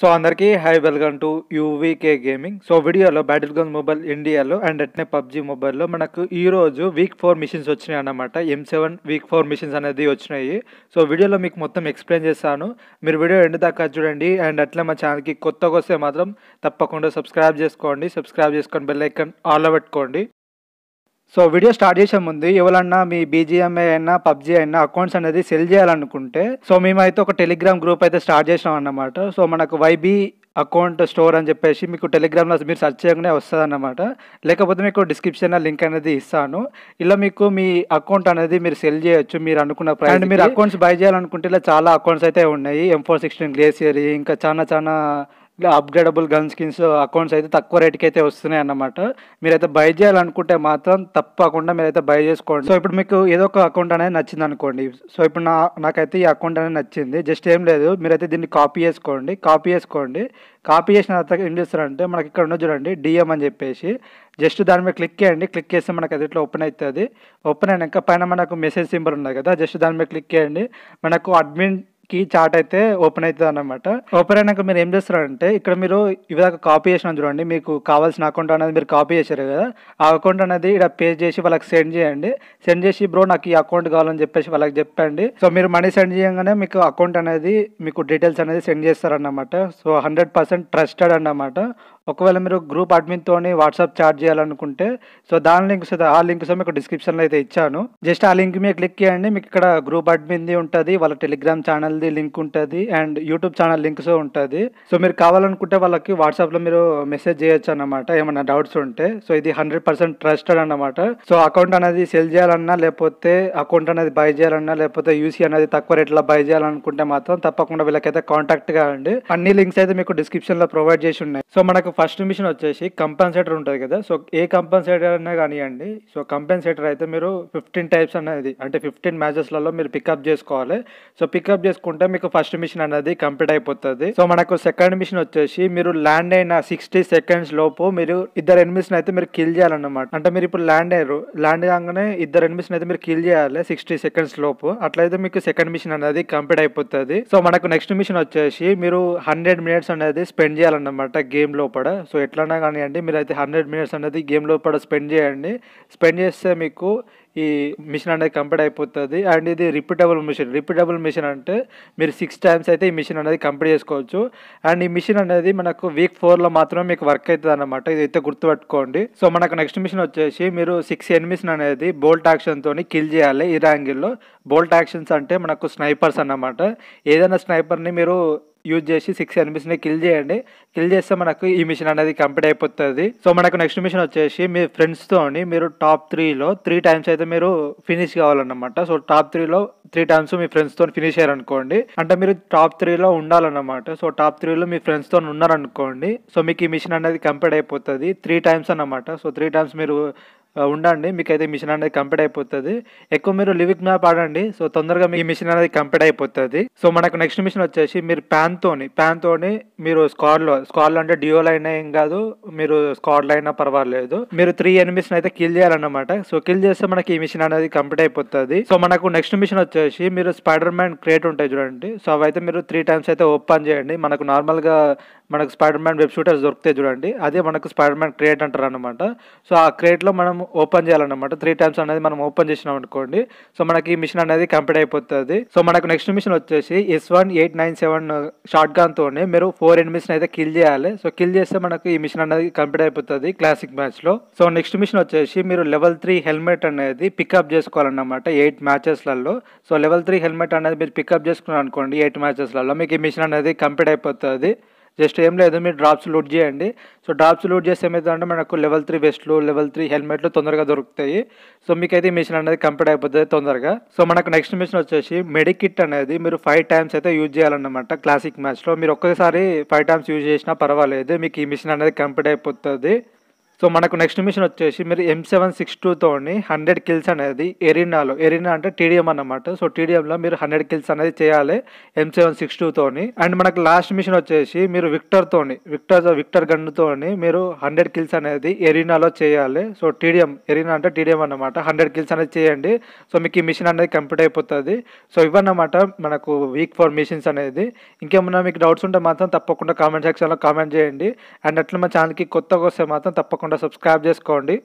so అందరికీ hi welcome to UVK gaming so వీడియోలో battlegrounds mobile ఇండియాలో and అట్నే పబ్జీ మొబైల్లో మనకు ఈరోజు వీక్ ఫోర్ మిషన్స్ వచ్చినాయి అన్నమాట M seven week four missions అనేది వచ్చినాయి సో వీడియోలో మీకు మొత్తం ఎక్స్ప్లెయిన్ చేస్తాను మీరు వీడియో ఎండ్ దాకా చూడండి అండ్ అట్లే మా ఛానల్కి కొత్తగా వస్తే మాత్రం తప్పకుండా సబ్స్క్రైబ్ చేసుకోండి సబ్స్క్రైబ్ చేసుకొని బెల్లైకన్ ఆల్ పెట్టుకోండి సో వీడియో స్టార్ట్ చేసే ముందు ఎవరన్నా మీ బీజిఎంఐ అయినా పబ్జీ అయినా అకౌంట్స్ అనేది సెల్ చేయాలనుకుంటే సో మేమైతే ఒక టెలిగ్రామ్ గ్రూప్ అయితే స్టార్ట్ చేసినాం అన్నమాట సో మనకు వైబీ అకౌంట్ స్టోర్ అని చెప్పేసి మీకు టెలిగ్రామ్లో మీరు సర్చ్ చేయగానే వస్తుంది అన్నమాట లేకపోతే మీకు డిస్క్రిప్షన్లో లింక్ అనేది ఇస్తాను ఇలా మీకు మీ అకౌంట్ అనేది మీరు సెల్ చేయొచ్చు మీరు అనుకున్న ప్రైస్ మీరు అకౌంట్స్ బై చేయాలనుకుంటే ఇలా చాలా అకౌంట్స్ అయితే ఉన్నాయి ఎం ఫోర్ సిక్స్టీన్ గ్లేసియర్ ఇంకా చాలా చాలా అప్గ్రేడబుల్ గన్ స్కిన్స్ అకౌంట్స్ అయితే తక్కువ రేట్కి అయితే వస్తున్నాయి అన్నమాట మీరైతే బై చేయాలనుకుంటే మాత్రం తప్పకుండా మీరైతే బై చేసుకోండి సో ఇప్పుడు మీకు ఏదో ఒక అకౌంట్ అనేది నచ్చింది అనుకోండి సో ఇప్పుడు నా నాకైతే ఈ అకౌంట్ అనేది నచ్చింది జస్ట్ ఏం లేదు మీరైతే దీన్ని కాపీ చేసుకోండి కాపీ చేసుకోండి కాపీ చేసిన తర్వాత ఏం చేస్తారంటే మనకి ఇక్కడ ఉన్న చూడండి డిఎం అని చెప్పేసి జస్ట్ దాని మీద క్లిక్ చేయండి క్లిక్ చేస్తే మనకు అది ఇట్లా ఓపెన్ అవుతుంది ఓపెన్ అయినాక పైన మనకు మెసేజ్ సింబల్ ఉన్నాయి కదా జస్ట్ దాని మీద క్లిక్ చేయండి మనకు అడ్మిన్ కి చాట్ అయితే ఓపెన్ అవుతుంది అనమాట ఓపెన్ అయినాక మీరు ఏం చేస్తారంటే ఇక్కడ మీరు ఇవిదాకా కాపీ చేసిన చూడండి మీకు కావాల్సిన అకౌంట్ అనేది మీరు కాపీ చేశారు కదా ఆ అకౌంట్ అనేది ఇక్కడ పే చేసి వాళ్ళకి సెండ్ చేయండి సెండ్ చేసి బ్రో నాకు ఈ అకౌంట్ కావాలని చెప్పేసి వాళ్ళకి చెప్పండి సో మీరు మనీ సెండ్ చేయగానే మీకు అకౌంట్ అనేది మీకు డీటెయిల్స్ అనేది సెండ్ చేస్తారన్నమాట సో హండ్రెడ్ పర్సెంట్ ట్రస్టెడ్ అన్నమాట ఒకవేళ మీరు గ్రూప్ అడ్మిన్తోని వాట్సాప్ ఛార్జ్ చేయాలనుకుంటే సో దాని లింక్స్ ఆ లింక్స్ మీకు డిస్క్రిప్షన్లో అయితే ఇచ్చాను జస్ట్ ఆ లింక్ మీద క్లిక్ చేయండి మీకు ఇక్కడ గ్రూప్ అడ్మిన్ది ఉంటుంది వాళ్ళ టెలిగ్రామ్ ఛానల్ది లింక్ ఉంటుంది అండ్ యూట్యూబ్ ఛానల్ లింక్స్ ఉంటుంది సో మీరు కావాలనుకుంటే వాళ్ళకి వాట్సాప్లో మీరు మెసేజ్ చేయొచ్చు అనమాట ఏమైనా డౌట్స్ ఉంటే సో ఇది హండ్రెడ్ పర్సెంట్ ట్రస్టెడ్ అనమాట సో అకౌంట్ అనేది సెల్ చేయాలన్నా లేకపోతే అకౌంట్ అనేది బై చేయాలన్నా లేకపోతే యూసీ అనేది తక్కువ రేట్లో బై చేయాలనుకుంటే మాత్రం తప్పకుండా వీళ్ళకైతే కాంటాక్ట్ కావండి అన్ని లింక్స్ అయితే మీకు డిస్క్రిప్షన్లో ప్రొవైడ్ చేసి ఉన్నాయి సో మనకు ఫస్ట్ మిషన్ వచ్చేసి కంపెన్సేటర్ ఉంటుంది కదా సో ఏ కంపెన్సేటర్ అయినా కానివ్వండి సో కంపెన్సేటర్ అయితే మీరు ఫిఫ్టీన్ టైప్స్ అనేది అంటే ఫిఫ్టీన్ మ్యాచెస్లలో మీరు పికప్ చేసుకోవాలి సో పికప్ చేసుకుంటే మీకు ఫస్ట్ మిషన్ అనేది కంప్లీట్ అయిపోతుంది సో మనకు సెకండ్ మిషన్ వచ్చేసి మీరు ల్యాండ్ అయిన సిక్స్టీ సెకండ్స్ లోపు మీరు ఇద్దరు ఎనిమిషన్ అయితే మీరు కిల్ చేయాలన్నమాట అంటే మీరు ఇప్పుడు ల్యాండ్ అయ్యారు ల్యాండ్ కాగానే ఇద్దరు ఎనిమిషన్ అయితే మీరు కిల్ చేయాలి సిక్స్టీ సెకండ్స్ లోపు అట్లయితే మీకు సెకండ్ మిషన్ అనేది కంప్లీట్ అయిపోతుంది సో మనకు నెక్స్ట్ మిషన్ వచ్చేసి మీరు హండ్రెడ్ మినిట్స్ అనేది స్పెండ్ చేయాలన్నమాట గేమ్ లోపల ఇక్కడ సో ఎట్లన్నా కానివ్వండి మీరు అయితే హండ్రెడ్ మినిట్స్ అనేది గేమ్ లోపల స్పెండ్ చేయండి స్పెండ్ చేస్తే మీకు ఈ మిషన్ అనేది కంప్లీట్ అయిపోతుంది అండ్ ఇది రిపీటబుల్ మిషన్ రిపీటబుల్ మిషన్ అంటే మీరు సిక్స్ టైమ్స్ అయితే ఈ మిషన్ అనేది కంప్లీట్ చేసుకోవచ్చు అండ్ ఈ మిషన్ అనేది మనకు వీక్ ఫోర్లో మాత్రమే మీకు వర్క్ అవుతుంది అనమాట అయితే గుర్తుపెట్టుకోండి సో మనకు నెక్స్ట్ మిషన్ వచ్చేసి మీరు సిక్స్ మిషన్ అనేది బోల్ట్ యాక్షన్తో కిల్ చేయాలి ఈ ర్యాంగిల్లో బోల్ట్ యాక్షన్స్ అంటే మనకు స్నైపర్స్ అన్నమాట ఏదైనా స్నైపర్ని మీరు యూజ్ చేసి సిక్స్ ఎనిమిస్ని కిల్ చేయండి కిల్ చేస్తే మనకు ఈ మిషన్ అనేది కంప్లీట్ అయిపోతుంది సో మనకు నెక్స్ట్ మిషన్ వచ్చేసి మీ ఫ్రెండ్స్తో మీరు టాప్ త్రీలో త్రీ టైమ్స్ అయితే మీరు ఫినిష్ కావాలన్నమాట సో టాప్ త్రీలో త్రీ టైమ్స్ మీ ఫ్రెండ్స్తో ఫినిష్ అయ్యారనుకోండి అంటే మీరు టాప్ త్రీలో ఉండాలన్నమాట సో టాప్ త్రీలో మీ ఫ్రెండ్స్తో ఉన్నారనుకోండి సో మీకు ఈ మిషన్ అనేది కంప్లీట్ అయిపోతుంది త్రీ టైమ్స్ అన్నమాట సో త్రీ టైమ్స్ మీరు ఉండండి మీకు అయితే మిషన్ అనేది కంప్లీట్ అయిపోతుంది ఎక్కువ మీరు లివిక్ మ్యాప్ ఆడండి సో తొందరగా మీ మిషన్ అనేది కంప్లీట్ అయిపోతుంది సో మనకు నెక్స్ట్ మిషన్ వచ్చేసి మీరు ప్యాన్ తోని మీరు స్కాడ్లో స్కాడ్లో అంటే డియో అయినా ఏం కాదు మీరు స్కాడ్లో అయినా పర్వాలేదు మీరు త్రీ ఎనిమిషన్ అయితే కిల్ చేయాలన్నమాట సో కిల్ చేస్తే మనకి ఈ మిషన్ అనేది కంప్లీట్ అయిపోతుంది సో మనకు నెక్స్ట్ మిషన్ వచ్చేసి మీరు స్పైడర్ మ్యాన్ క్రియేట్ ఉంటాయి చూడండి సో అవైతే మీరు త్రీ టైమ్స్ అయితే ఓపెన్ చేయండి మనకు నార్మల్గా మనకు స్పైడర్ మ్యాన్ వెబ్ షూటర్స్ దొరుకుతాయి చూడండి అదే మనకు స్పైడర్ మ్యాన్ క్రియేట్ అంటారు అనమాట సో ఆ క్రియేట్లో మనం ఓపెన్ చేయాలన్నమాట త్రీ టైమ్స్ అనేది మనం ఓపెన్ చేసినాం అనుకోండి సో మనకి ఈ మిషన్ అనేది కంప్లీట్ అయిపోతుంది సో మనకు నెక్స్ట్ మిషన్ వచ్చేసి S one eight nine seven షార్ట్ గాన్తోనే మీరు ఫోర్ మిషన్ అయితే కిల్ చేయాలి సో కిల్ చేస్తే మనకు ఈ మిషన్ అనేది కంప్లీట్ అయిపోతుంది క్లాసిక్ మ్యాచ్లో సో నెక్స్ట్ మిషన్ వచ్చేసి మీరు లెవెల్ త్రీ హెల్మెట్ అనేది పికప్ చేసుకోవాలన్నమాట ఎయిట్ మ్యాచెస్లలో సో లెవెల్ త్రీ హెల్మెట్ అనేది మీరు పికప్ చేసుకున్నారు అనుకోండి ఎయిట్ మ్యాచెస్లలో మీకు ఈ మిషన్ అనేది కంప్లీట్ అయిపోతుంది జస్ట్ ఏం లేదు మీరు డ్రాప్స్ లోడ్ చేయండి సో డ్రాప్స్ లోడ్ చేస్తే అంటే మనకు లెవెల్ త్రీ వెస్ట్లు లెవెల్ త్రీ హెల్మెట్లు తొందరగా దొరుకుతాయి సో మీకైతే మిషన్ అనేది కంప్లీట్ అయిపోతుంది తొందరగా సో మనకు నెక్స్ట్ మిషన్ వచ్చేసి మెడికిట్ అనేది మీరు ఫైవ్ టైమ్స్ అయితే యూజ్ చేయాలన్నమాట క్లాసిక్ మ్యాచ్లో మీరు ఒక్కసారి ఫైవ్ టైమ్స్ యూజ్ చేసినా పర్వాలేదు మీకు ఈ మిషన్ అనేది కంప్లీట్ అయిపోతుంది సో మనకు నెక్స్ట్ మిషన్ వచ్చేసి మీరు ఎం సెవెన్ సిక్స్ టూతోని హండ్రెడ్ కిల్స్ అనేది ఎరీనాలో ఎరీనా అంటే టీడీఎం అన్నమాట సో టీడీఎంలో మీరు హండ్రెడ్ కిల్స్ అనేది చేయాలి ఎం సెవెన్ సిక్స్ టూతోని అండ్ మనకు లాస్ట్ మిషన్ వచ్చేసి మీరు విక్టర్తోని విక్టర్ విక్టర్ గన్నుతోని మీరు హండ్రెడ్ కిల్స్ అనేది ఎరీనాలో చేయాలి సో టీడీఎం ఎరీనా అంటే టీడీఎం అన్నమాట హండ్రెడ్ కిల్స్ అనేది చేయండి సో మీకు ఈ మిషన్ అనేది కంప్లీట్ అయిపోతుంది సో ఇవన్నమాట మనకు వీక్ ఫోర్ మిషన్స్ అనేది ఇంకేమన్నా మీకు డౌట్స్ ఉంటే మాత్రం తప్పకుండా కామెంట్ సెక్షన్లో కామెంట్ చేయండి అండ్ అట్లా మా ఛానల్కి కొత్తగా వస్తే మాత్రం తప్పకుండా తప్పకుండా సబ్స్క్రైబ్ చేసుకోండి